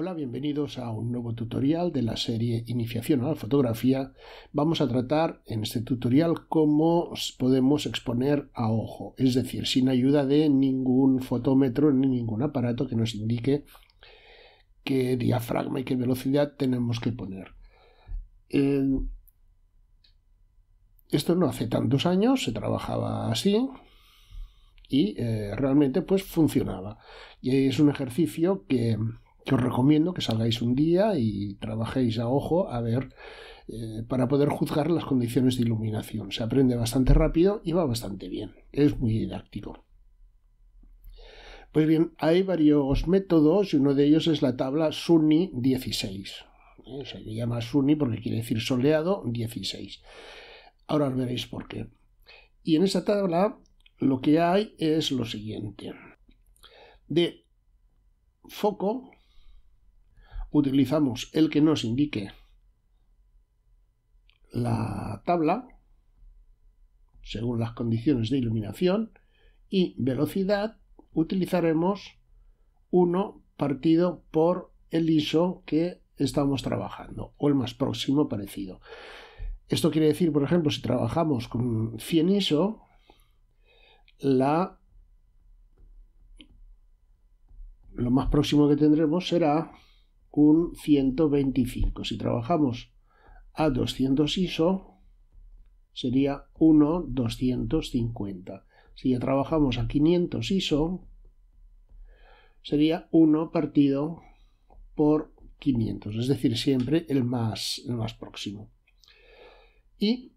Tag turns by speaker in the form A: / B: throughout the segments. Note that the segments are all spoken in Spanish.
A: Hola, bienvenidos a un nuevo tutorial de la serie Iniciación a la fotografía. Vamos a tratar en este tutorial cómo podemos exponer a ojo, es decir, sin ayuda de ningún fotómetro ni ningún aparato que nos indique qué diafragma y qué velocidad tenemos que poner. esto no hace tantos años, se trabajaba así, y eh, realmente pues funcionaba. Y es un ejercicio que os recomiendo que salgáis un día y trabajéis a ojo a ver eh, para poder juzgar las condiciones de iluminación. Se aprende bastante rápido y va bastante bien. Es muy didáctico. Pues bien, hay varios métodos y uno de ellos es la tabla SUNY 16. ¿Eh? Se llama SUNY porque quiere decir soleado 16. Ahora veréis por qué. Y en esta tabla lo que hay es lo siguiente. De foco, utilizamos el que nos indique la tabla según las condiciones de iluminación y velocidad utilizaremos 1 partido por el ISO que estamos trabajando o el más próximo parecido. Esto quiere decir, por ejemplo, si trabajamos con 100 ISO, la lo más próximo que tendremos será un 125. Si trabajamos a 200 ISO, sería 1,250. Si ya trabajamos a 500 ISO, sería 1 partido por 500, es decir, siempre el más, el más próximo. Y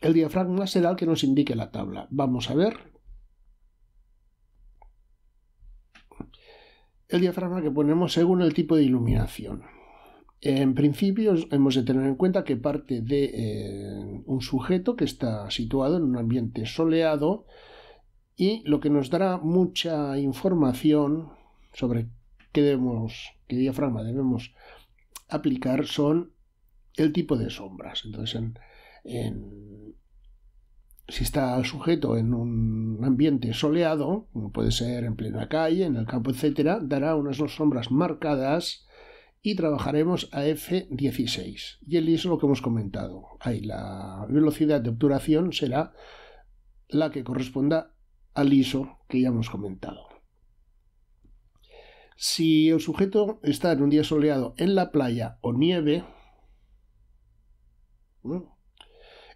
A: el diafragma será el que nos indique la tabla. Vamos a ver el diafragma que ponemos según el tipo de iluminación. En principio hemos de tener en cuenta que parte de eh, un sujeto que está situado en un ambiente soleado y lo que nos dará mucha información sobre qué, diafragma debemos aplicar son el tipo de sombras. Entonces en, si está sujeto en un ambiente soleado, como puede ser en plena calle, en el campo, etc., dará unas dos sombras marcadas y trabajaremos a F16. Y el ISO lo que hemos comentado. Ahí la velocidad de obturación será la que corresponda al ISO que ya hemos comentado. Si el sujeto está en un día soleado en la playa o nieve,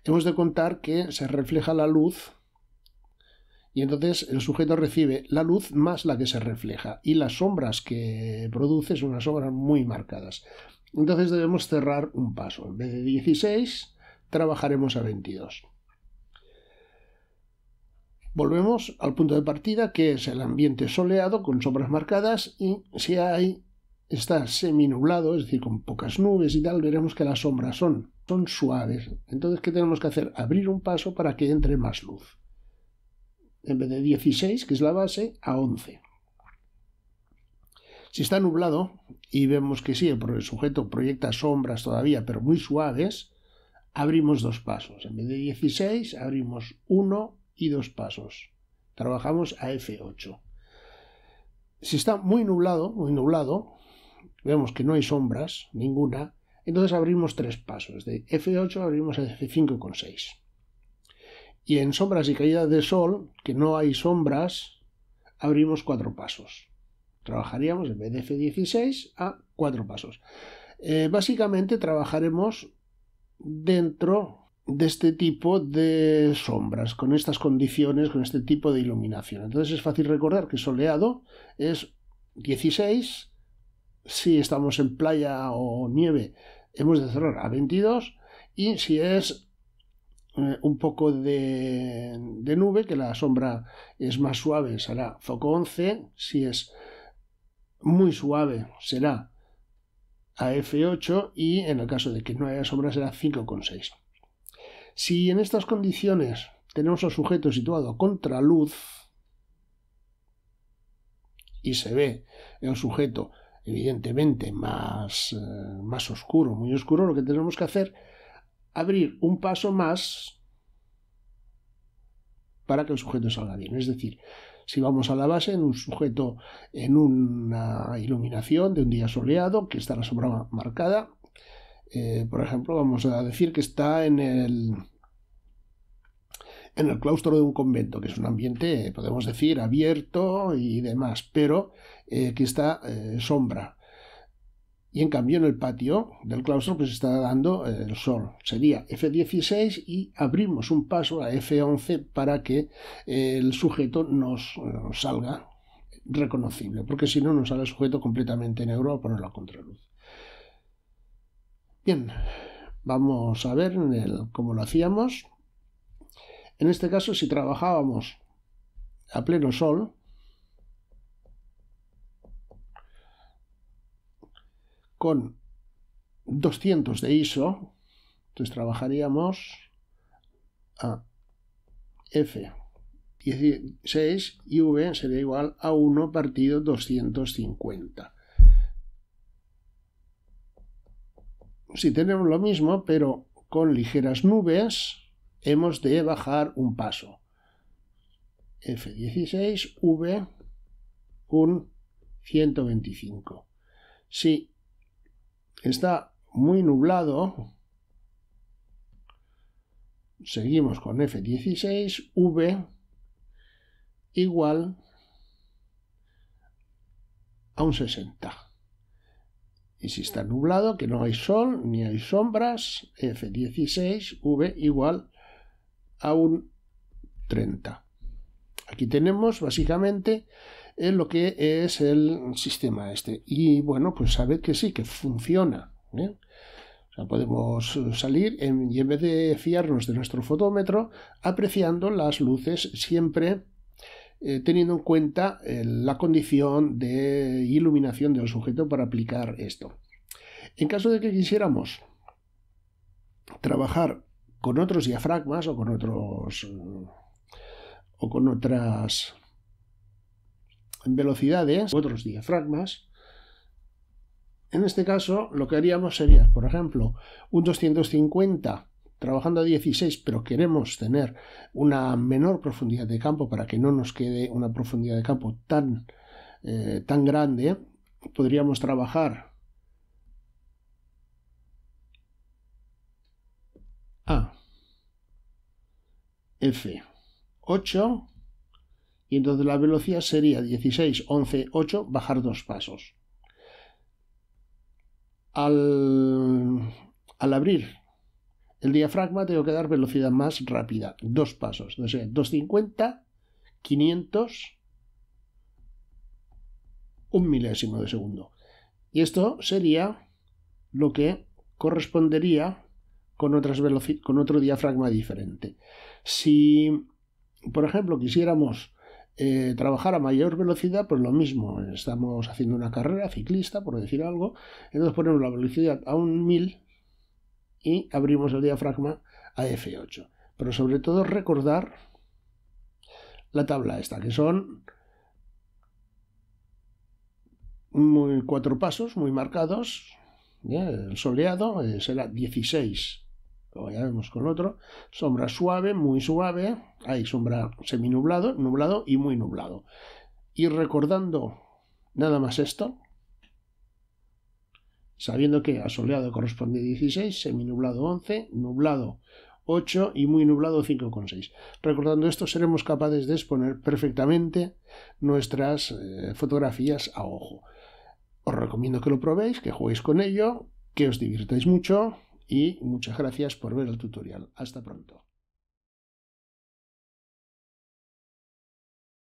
A: Hemos de contar que se refleja la luz y entonces el sujeto recibe la luz más la que se refleja y las sombras que produce son unas sombras muy marcadas. Entonces debemos cerrar un paso. En vez de 16, trabajaremos a 22. Volvemos al punto de partida que es el ambiente soleado con sombras marcadas y si hay está seminublado, es decir, con pocas nubes y tal, veremos que las sombras son, son suaves. Entonces, ¿qué tenemos que hacer? Abrir un paso para que entre más luz. En vez de 16, que es la base, a 11. Si está nublado y vemos que sí, el sujeto proyecta sombras todavía, pero muy suaves, abrimos dos pasos. En vez de 16, abrimos 1 y dos pasos. Trabajamos a F8. Si está muy nublado, muy nublado, vemos que no hay sombras, ninguna, entonces abrimos tres pasos. De F8 abrimos F5 con 6. Y en sombras y caída de sol, que no hay sombras, abrimos cuatro pasos. Trabajaríamos en vez de F16 a cuatro pasos. Eh, básicamente trabajaremos dentro de este tipo de sombras, con estas condiciones, con este tipo de iluminación. Entonces es fácil recordar que soleado es 16, si estamos en playa o nieve, hemos de cerrar a 22 y si es eh, un poco de, de, nube, que la sombra es más suave, será foco 11, si es muy suave, será a F8 y en el caso de que no haya sombra será 5,6. Si en estas condiciones tenemos al sujeto situado contra luz y se ve el sujeto evidentemente más, eh, más oscuro, muy oscuro, lo que tenemos que hacer, abrir un paso más para que el sujeto salga bien. Es decir, si vamos a la base, en un sujeto, en una iluminación de un día soleado, que está la sombra marcada, eh, por ejemplo, vamos a decir que está en el en el claustro de un convento, que es un ambiente, podemos decir, abierto y demás, pero eh, que está eh, sombra. Y en cambio en el patio del claustro se pues, está dando eh, el sol. Sería F16 y abrimos un paso a F11 para que el sujeto nos, salga reconocible, porque si no nos sale el sujeto completamente negro a ponerlo a contraluz. Bien, vamos a ver cómo lo hacíamos. En este caso, si trabajábamos a pleno sol, con 200 de ISO, entonces trabajaríamos a F16 y V sería igual a 1 partido 250. Si tenemos lo mismo, pero con ligeras nubes, hemos de bajar un paso. F16, V, un 125. Si está muy nublado, seguimos con F16, V igual a un 60. Y si está nublado, que no hay sol ni hay sombras, F16, V igual a, a un 30. Aquí tenemos básicamente eh, lo que es el sistema este. Y bueno, pues sabed que sí, que funciona. ¿eh? podemos salir en, y en vez de fiarnos de nuestro fotómetro, apreciando las luces siempre eh, teniendo en cuenta la condición de iluminación del sujeto para aplicar esto. En caso de que quisiéramos trabajar con otros diafragmas o con otros mm, o con otras velocidades otros diafragmas. En este caso, lo que haríamos sería, por ejemplo, un 250 trabajando a 16, pero queremos tener una menor profundidad de campo para que no nos quede una profundidad de campo tan, eh, tan grande, podríamos trabajar F8 y entonces la velocidad sería 16, 11, 8, bajar dos pasos. Al, abrir el diafragma tengo que dar velocidad más rápida, dos pasos, o 250, 500, un milésimo de segundo. Y esto sería lo que correspondería con, otro diafragma diferente. Si, por ejemplo, quisiéramos eh, trabajar a mayor velocidad, pues lo mismo, estamos haciendo una carrera ciclista, por decir algo, entonces ponemos la velocidad a un 1000 y abrimos el diafragma a F8. Pero sobre todo recordar la tabla esta, que son muy, cuatro pasos muy marcados. ¿Eh? El soleado eh, será 16 lo ya vemos con otro, sombra suave, muy suave, hay sombra seminublado, nublado y muy nublado. Y recordando nada más esto, sabiendo que a soleado corresponde 16, seminublado 11, nublado 8 y muy nublado 5,6. Recordando esto, seremos capaces de exponer perfectamente nuestras eh, fotografías a ojo. Os recomiendo que lo probéis, que juguéis con ello, que os divirtáis mucho y muchas gracias por ver el tutorial. Hasta pronto.